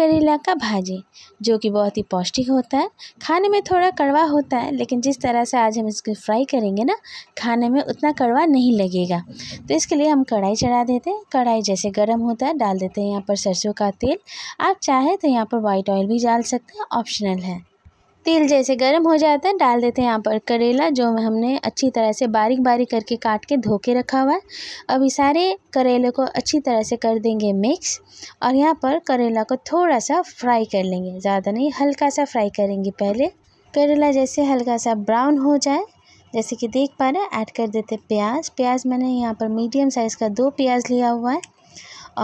करेला का भाजी जो कि बहुत ही पौष्टिक होता है खाने में थोड़ा कड़वा होता है लेकिन जिस तरह से आज हम इसको फ्राई करेंगे ना खाने में उतना कड़वा नहीं लगेगा तो इसके लिए हम कढ़ाई चढ़ा देते हैं कढ़ाई जैसे गर्म होता है डाल देते हैं यहाँ पर सरसों का तेल आप चाहें तो यहाँ पर वाइट ऑयल भी डाल सकते हैं ऑप्शनल है तेल जैसे गर्म हो जाता है डाल देते हैं यहाँ पर करेला जो हमने अच्छी तरह से बारीक बारीक करके काट के धो के रखा हुआ है अभी सारे करेले को अच्छी तरह से कर देंगे मिक्स और यहाँ पर करेला को थोड़ा सा फ्राई कर लेंगे ज़्यादा नहीं हल्का सा फ्राई करेंगे पहले करेला जैसे हल्का सा ब्राउन हो जाए जैसे कि देख पा रहे हैं ऐड कर देते प्याज प्याज मैंने यहाँ पर मीडियम साइज़ का दो प्याज लिया हुआ है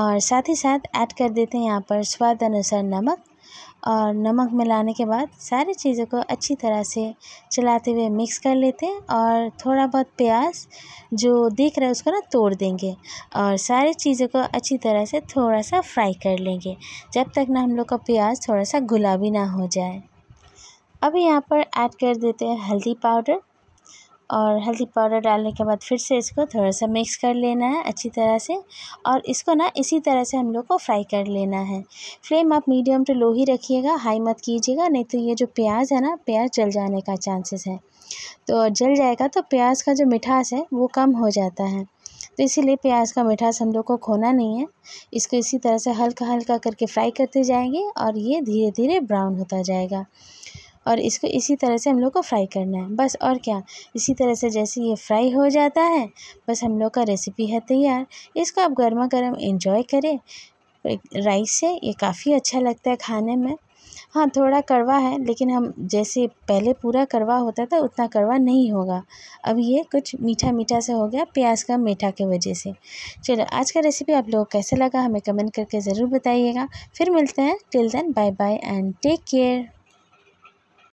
और साथ ही साथ ऐड कर देते हैं यहाँ पर स्वाद अनुसार नमक और नमक मिलाने के बाद सारी चीज़ों को अच्छी तरह से चलाते हुए मिक्स कर लेते हैं और थोड़ा बहुत प्याज जो दिख रहा है उसको ना तोड़ देंगे और सारी चीज़ों को अच्छी तरह से थोड़ा सा फ्राई कर लेंगे जब तक ना हम लोग का प्याज थोड़ा सा गुलाबी ना हो जाए अब यहाँ पर ऐड कर देते हैं हल्दी पाउडर और हल्दी पाउडर डालने के बाद फिर से इसको थोड़ा सा मिक्स कर लेना है अच्छी तरह से और इसको ना इसी तरह से हम लोग को फ्राई कर लेना है फ्लेम आप मीडियम टू लो ही रखिएगा हाई मत कीजिएगा नहीं तो ये जो प्याज है ना प्याज जल जाने का चांसेस है तो जल जाएगा तो प्याज का जो मिठास है वो कम हो जाता है तो इसीलिए प्याज का मिठास हम लोग को खोना नहीं है इसको इसी तरह से हल्का हल्का करके फ्राई करते जाएंगे और ये धीरे धीरे ब्राउन होता जाएगा और इसको इसी तरह से हम लोग को फ़्राई करना है बस और क्या इसी तरह से जैसे ये फ़्राई हो जाता है बस हम लोग का रेसिपी है तैयार इसको आप गर्मा गर्म इन्जॉय करें राइस से ये काफ़ी अच्छा लगता है खाने में हाँ थोड़ा कड़वा है लेकिन हम जैसे पहले पूरा कड़वा होता था उतना कड़वा नहीं होगा अब ये कुछ मीठा मीठा से हो गया प्याज का मीठा के वजह से चलो आज का रेसिपी आप लोगों को कैसा लगा हमें कमेंट करके ज़रूर बताइएगा फिर मिलते हैं till then bye bye and take care